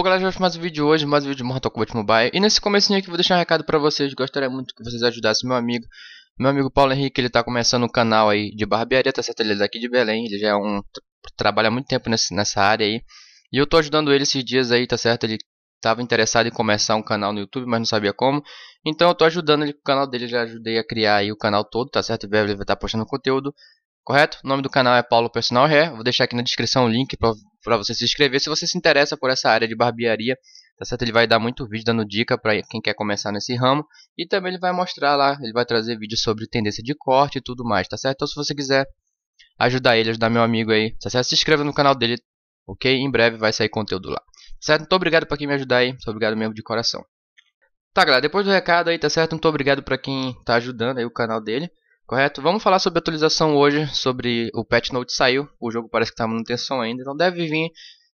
Bom galera, já fiz mais um vídeo hoje, mais um vídeo de Mortal Kombat Mobile E nesse comecinho aqui eu vou deixar um recado pra vocês, gostaria muito que vocês ajudassem meu amigo Meu amigo Paulo Henrique, ele tá começando um canal aí de barbearia, tá certo? Ele é daqui de Belém, ele já é um... trabalha há muito tempo nesse, nessa área aí E eu tô ajudando ele esses dias aí, tá certo? Ele estava interessado em começar um canal no YouTube, mas não sabia como. Então eu tô ajudando ele com o canal dele, já ajudei a criar aí o canal todo, tá certo? Ele vai estar tá postando conteúdo, correto? O nome do canal é Paulo Personal Hair, vou deixar aqui na descrição o link para para você se inscrever se você se interessa por essa área de barbearia. Tá certo? Ele vai dar muito vídeo dando dica para quem quer começar nesse ramo e também ele vai mostrar lá, ele vai trazer vídeos sobre tendência de corte e tudo mais, tá certo? Então se você quiser ajudar ele, ajudar meu amigo aí, tá certo? Se inscreva no canal dele, OK? Em breve vai sair conteúdo lá. Tá certo? Muito obrigado para quem me ajudar aí, muito obrigado mesmo de coração. Tá, galera, depois do recado aí, tá certo? Muito obrigado para quem tá ajudando aí o canal dele. Correto? Vamos falar sobre atualização hoje, sobre o patch note saiu, o jogo parece que está em manutenção ainda, então deve vir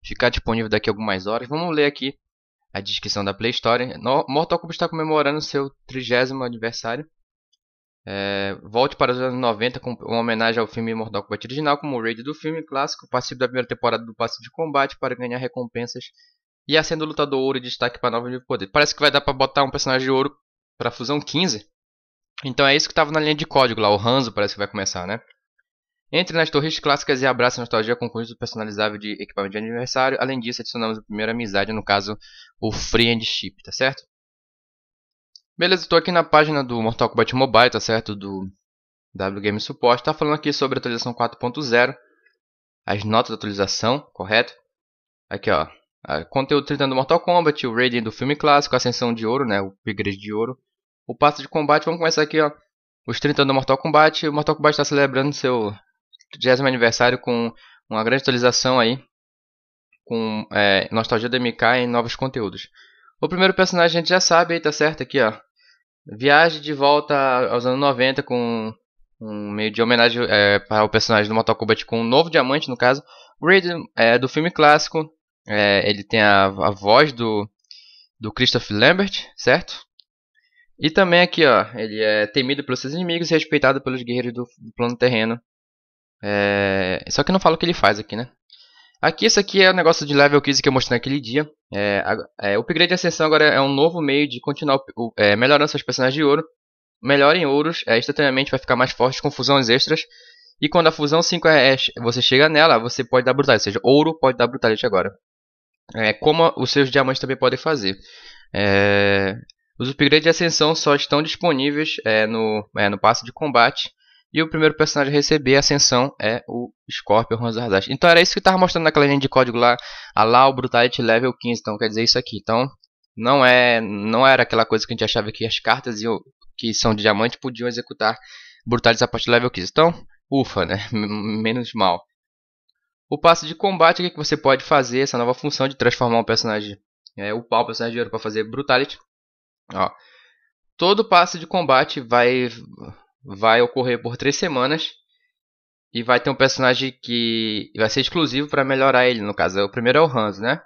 ficar disponível daqui a algumas horas. Vamos ler aqui a descrição da Play Store. Mortal Kombat está comemorando seu trigésimo aniversário. É, volte para os anos 90 com uma homenagem ao filme Mortal Kombat original, como o raid do filme clássico, passivo da primeira temporada do passe de combate para ganhar recompensas e acendo o lutador ouro e destaque para novos níveis de poder. Parece que vai dar para botar um personagem de ouro para fusão 15 então é isso que estava na linha de código lá, o Hanzo parece que vai começar, né? Entre nas torres clássicas e abraça a nostalgia com conjunto personalizável de equipamento de aniversário. Além disso, adicionamos a primeira amizade, no caso, o Friendship, tá certo? Beleza, estou aqui na página do Mortal Kombat Mobile, tá certo? Do W Game Support. Tá falando aqui sobre a atualização 4.0, as notas da atualização, correto? Aqui, ó. Ah, conteúdo 30 do Mortal Kombat, o Raiden do filme clássico, a ascensão de ouro, né? O upgrade de ouro o passo de combate. Vamos começar aqui, ó. Os 30 anos do Mortal Kombat. O Mortal Kombat está celebrando seu 30 aniversário com uma grande atualização aí. Com é, nostalgia do MK e novos conteúdos. O primeiro personagem a gente já sabe, aí, tá certo? Aqui, ó. Viagem de volta aos anos 90 com um meio de homenagem é, para o personagem do Mortal Kombat com um novo diamante, no caso. Raid é do filme clássico. É, ele tem a, a voz do, do Christopher Lambert, certo? E também aqui, ó, ele é temido pelos seus inimigos e respeitado pelos guerreiros do, do plano terreno. É... Só que não fala o que ele faz aqui, né? Aqui, isso aqui é o negócio de level 15 que eu mostrei naquele dia. É, é, o upgrade de ascensão agora é um novo meio de continuar o, é, melhorando seus personagens de ouro. Melhora em ouros, é, instantaneamente vai ficar mais forte com fusões extras. E quando a fusão 5 é, é, você chega nela, você pode dar brutalidade. Ou seja, ouro pode dar brutalidade agora. É, como os seus diamantes também podem fazer. É, os upgrades de ascensão só estão disponíveis é, no, é, no passe de combate. E o primeiro personagem a receber a ascensão é o Scorpion Ranzardash. Então era isso que estava mostrando naquela linha de código lá. A lá o Brutality level 15. Então quer dizer isso aqui. Então não é não era aquela coisa que a gente achava que as cartas que são de diamante podiam executar Brutality a partir do level 15. Então, ufa, né? Menos mal. O passo de combate, o que você pode fazer? Essa nova função de transformar um personagem, é, upar o personagem de ouro para fazer Brutality. Ó, todo passe de combate vai, vai ocorrer por 3 semanas. E vai ter um personagem que vai ser exclusivo para melhorar ele. No caso, é o primeiro é o Hans, né?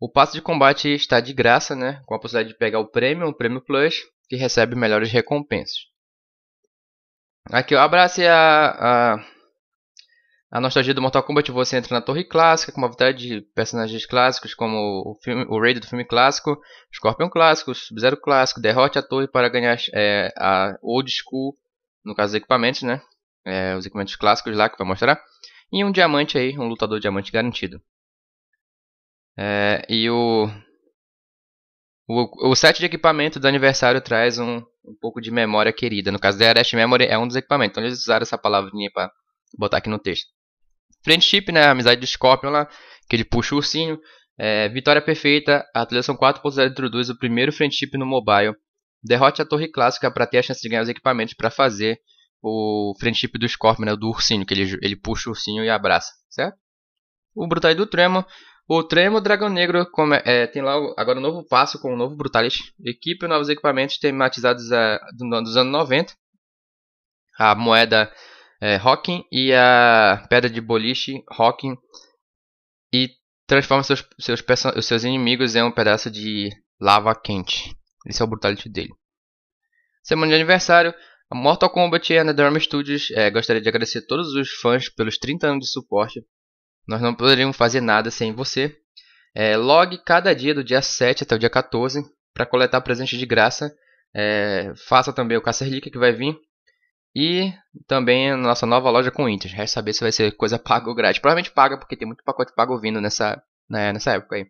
O passe de combate está de graça, né? Com a possibilidade de pegar o prêmio, o prêmio plus, que recebe melhores recompensas. Aqui eu abracei a, a a nostalgia do Mortal Kombat você entra na torre clássica, com uma variedade de personagens clássicos, como o, filme, o Raid do filme clássico, Scorpion clássico, Sub-Zero clássico, derrote a torre para ganhar é, a Old School, no caso dos equipamentos, né? É, os equipamentos clássicos lá que vai mostrar. E um diamante aí, um lutador diamante garantido. É, e o, o, o set de equipamento do aniversário traz um, um pouco de memória querida. No caso, da Arrest Memory é um dos equipamentos. Então eles usaram essa palavrinha para botar aqui no texto. Friendship, né? A amizade do Scorpion lá, que ele puxa o ursinho. É, vitória perfeita, a atualização 4.0 introduz o primeiro friendship no mobile. Derrote a torre clássica para ter a chance de ganhar os equipamentos para fazer o friendship do Scorpion, né, do ursinho, que ele, ele puxa o ursinho e abraça, certo? O brutal do Tremo. O Tremo Dragão Negro é, é, tem lá agora um novo passo com o um novo Brutalis. Equipe novos equipamentos tematizados a, eh, do, dos anos 90. A moeda é, Hawking e a pedra de boliche Hawking e transforma seus, seus, seus inimigos em um pedaço de lava quente. Esse é o brutality dele. Semana de aniversário, a Mortal Kombat e a NetherRealm Studios é, gostaria de agradecer a todos os fãs pelos 30 anos de suporte. Nós não poderíamos fazer nada sem você. É, log cada dia do dia 7 até o dia 14 para coletar presentes de graça. É, faça também o Caça Relíquia que vai vir. E também a nossa nova loja com itens. Resta saber se vai ser coisa paga ou grátis. Provavelmente paga, porque tem muito pacote pago vindo nessa, né, nessa época aí.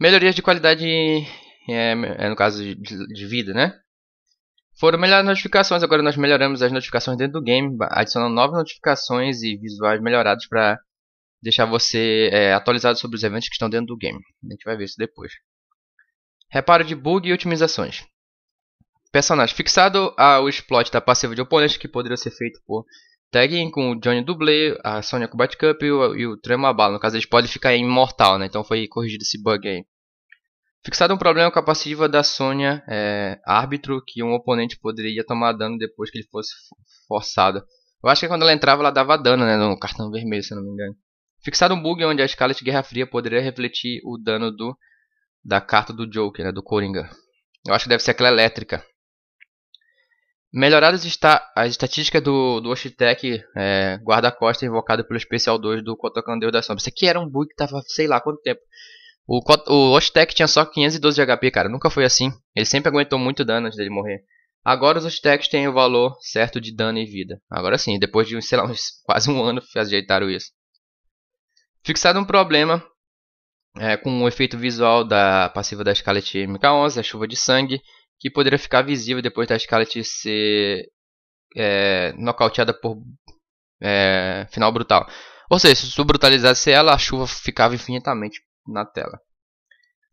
Melhorias de qualidade, é, é no caso de, de vida, né? Foram melhores notificações, agora nós melhoramos as notificações dentro do game, adicionando novas notificações e visuais melhorados para deixar você é, atualizado sobre os eventos que estão dentro do game. A gente vai ver isso depois. Reparo de bug e otimizações personagem fixado ao plot da passiva de oponente, que poderia ser feito por tagging com o Johnny Dublé, a Sonya com o Batcup e o, e o Tremabala. No caso, eles podem ficar imortal, né? Então foi corrigido esse bug aí. Fixado um problema com a passiva da Sonya é, árbitro, que um oponente poderia tomar dano depois que ele fosse forçado. Eu acho que quando ela entrava, ela dava dano, né? No cartão vermelho, se não me engano. Fixado um bug onde a escala de Guerra Fria poderia refletir o dano do da carta do Joker, né? Do Coringa. Eu acho que deve ser aquela elétrica. Melhoradas as, as estatísticas do, do Oshitec é, guarda-costa invocado pelo especial 2 do Kotokan Deus da Sombra. Isso aqui era um bug que tava sei lá quanto tempo. O, o Oshitec tinha só 512 de HP, cara. Nunca foi assim. Ele sempre aguentou muito dano antes dele morrer. Agora os Oshitecs têm o valor certo de dano e vida. Agora sim, depois de sei lá, uns, quase um ano ajeitaram isso. Fixado um problema é, com o efeito visual da passiva da Scarlet MK11, a chuva de sangue que poderia ficar visível depois da Scarlet ser é, nocauteada por é, final brutal. Ou seja, se o brutalizasse ela, a chuva ficava infinitamente na tela.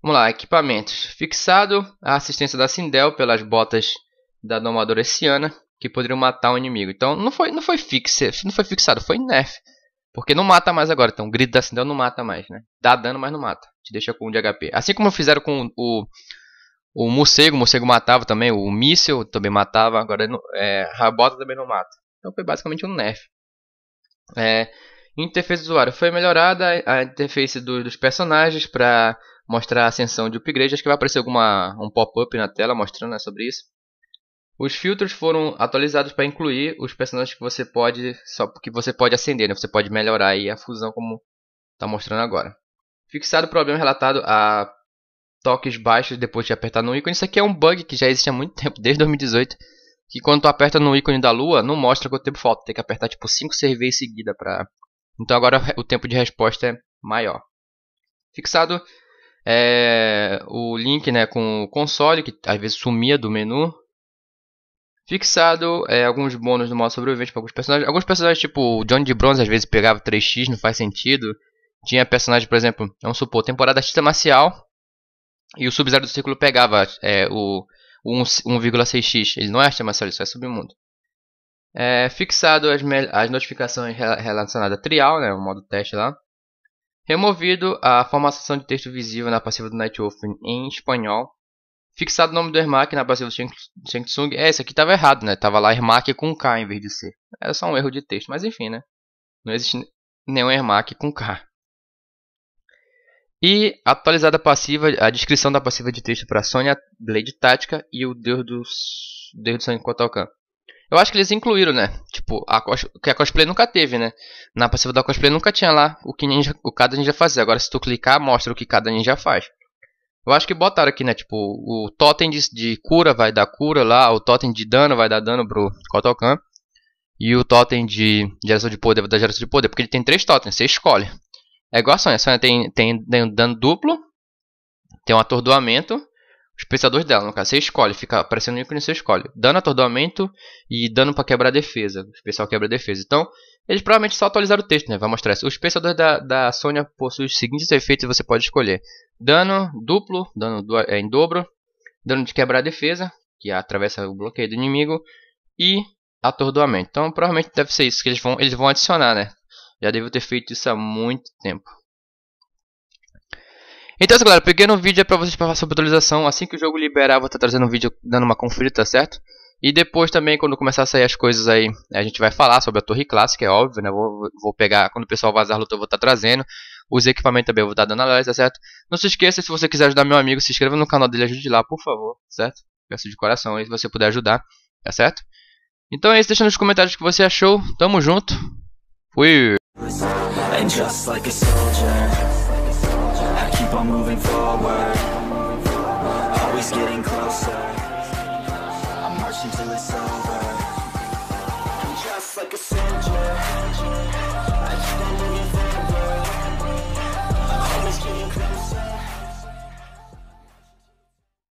Vamos lá, equipamentos. Fixado a assistência da Sindel pelas botas da domadora Siana que poderiam matar o um inimigo. Então não foi, não foi fixe, não foi fixado, foi nerf. Porque não mata mais agora, então o grito da Sindel não mata mais, né? Dá dano, mas não mata. Te deixa com 1 um de HP. Assim como fizeram com o o morcego, o morcego matava também, o míssil também matava, agora é, rabota também não mata. Então foi basicamente um nerf. É, interface do usuário foi melhorada, a interface do, dos personagens para mostrar a ascensão de upgrade. Acho que vai aparecer alguma, um pop-up na tela mostrando né, sobre isso. Os filtros foram atualizados para incluir os personagens que você pode só que você pode acender, né? você pode melhorar aí a fusão como está mostrando agora. Fixado o problema relatado a toques baixos depois de apertar no ícone. Isso aqui é um bug que já existe há muito tempo, desde 2018. Que quando tu aperta no ícone da lua, não mostra quanto tempo falta. Tem que apertar tipo 5 em seguida pra... Então agora o tempo de resposta é maior. Fixado é, o link né, com o console, que às vezes sumia do menu. Fixado é, alguns bônus do modo sobrevivente para alguns personagens. Alguns personagens, tipo o Johnny de Bronze, às vezes pegava 3x, não faz sentido. Tinha personagem, por exemplo, vamos supor, temporada artista marcial. E o sub-zero do círculo pegava é, o 1,6x. Ele não é a extremação, isso é submundo. É, fixado as, as notificações relacionadas a trial, né, o modo teste lá. Removido a formatação de texto visível na passiva do Nightwolf em espanhol. Fixado o nome do Ermac na passiva do Shang Tsung. É, esse aqui estava errado, né? Tava lá Ermac com K em vez de C. Era só um erro de texto, mas enfim, né? Não existe nenhum Ermac com K. E atualizada a passiva, a descrição da passiva de texto para Sonya Blade Tática e o Deus do, Deus do Sangue Kotalkan. Eu acho que eles incluíram, né? Tipo, a, que a cosplay nunca teve, né? Na passiva da cosplay nunca tinha lá o que ninja, o cada ninja fazia. Agora, se tu clicar, mostra o que cada ninja faz. Eu acho que botaram aqui, né? Tipo, o totem de, de cura vai dar cura lá, o totem de dano vai dar dano pro Kotalkan. E o totem de geração de poder vai dar geração de poder, porque ele tem três totens, você escolhe. É igual a Sônia. A Sônia tem, tem, dano duplo, tem um atordoamento, os pensadores dela, no caso. Você escolhe, fica aparecendo um ícone, você escolhe. Dano, atordoamento e dano para quebrar defesa. O especial quebra defesa. Então, eles provavelmente só atualizaram o texto, né? Vai mostrar isso. Os pensadores da, da Sônia possuem os seguintes efeitos e você pode escolher. Dano duplo, dano do, é, em dobro, dano de quebrar defesa, que atravessa o bloqueio do inimigo, e atordoamento. Então, provavelmente deve ser isso que eles vão, eles vão adicionar, né? Já devo ter feito isso há muito tempo. Então, assim, galera, pequeno vídeo é pra vocês fazer sobre atualização. Assim que o jogo liberar, eu vou estar trazendo um vídeo dando uma conferida, tá certo? E depois também, quando começar a sair as coisas aí, a gente vai falar sobre a torre clássica, é óbvio, né? Vou, vou pegar, quando o pessoal vazar a luta, eu vou estar trazendo. Os equipamentos também eu vou estar dando análise, tá certo? Não se esqueça, se você quiser ajudar meu amigo, se inscreva no canal dele, ajude lá, por favor, certo? Peço de coração aí, se você puder ajudar, tá certo? Então é isso, deixa nos comentários o que você achou. Tamo junto. Fui! And just like a soldier I keep on moving forward Always getting closer I'm marching till it's over